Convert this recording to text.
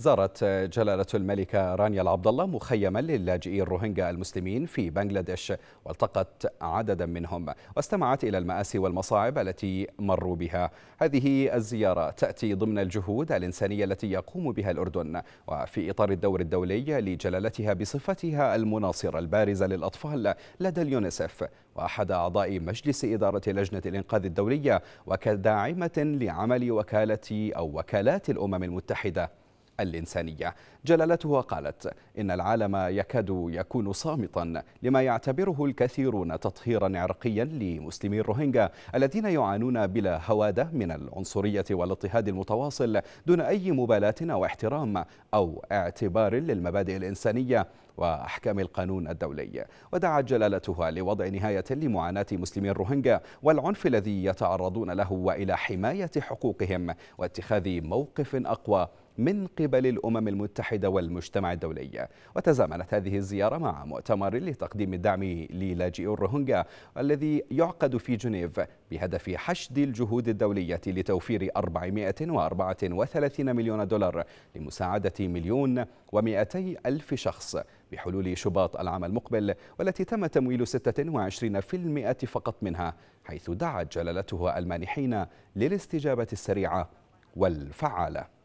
زارت جلالة الملكة رانيا العبد الله مخيما للاجئي الروهينجا المسلمين في بنغلاديش والتقت عددا منهم واستمعت إلى المآسي والمصاعب التي مروا بها هذه الزيارة تأتي ضمن الجهود الإنسانية التي يقوم بها الأردن وفي إطار الدور الدولي لجلالتها بصفتها المناصرة البارزة للأطفال لدى اليونيسف وأحد أعضاء مجلس إدارة لجنة الإنقاذ الدولية وكداعمة لعمل وكالة أو وكالات الأمم المتحدة الإنسانية جلالتها قالت إن العالم يكاد يكون صامتا لما يعتبره الكثيرون تطهيرا عرقيا لمسلمي الروهينجا الذين يعانون بلا هوادة من العنصرية والاضطهاد المتواصل دون أي مبالاة أو احترام أو اعتبار للمبادئ الإنسانية وأحكام القانون الدولي ودعت جلالتها لوضع نهاية لمعاناة مسلمي الروهينجا والعنف الذي يتعرضون له وإلى حماية حقوقهم واتخاذ موقف أقوى من قبل الأمم المتحدة والمجتمع الدولي وتزامنت هذه الزيارة مع مؤتمر لتقديم الدعم للاجئي الروهنجا الذي يعقد في جنيف بهدف حشد الجهود الدولية لتوفير 434 مليون دولار لمساعدة مليون و ألف شخص بحلول شباط العام المقبل والتي تم تمويل 26% فقط منها حيث دعت جلالتها المانحين للاستجابة السريعة والفعالة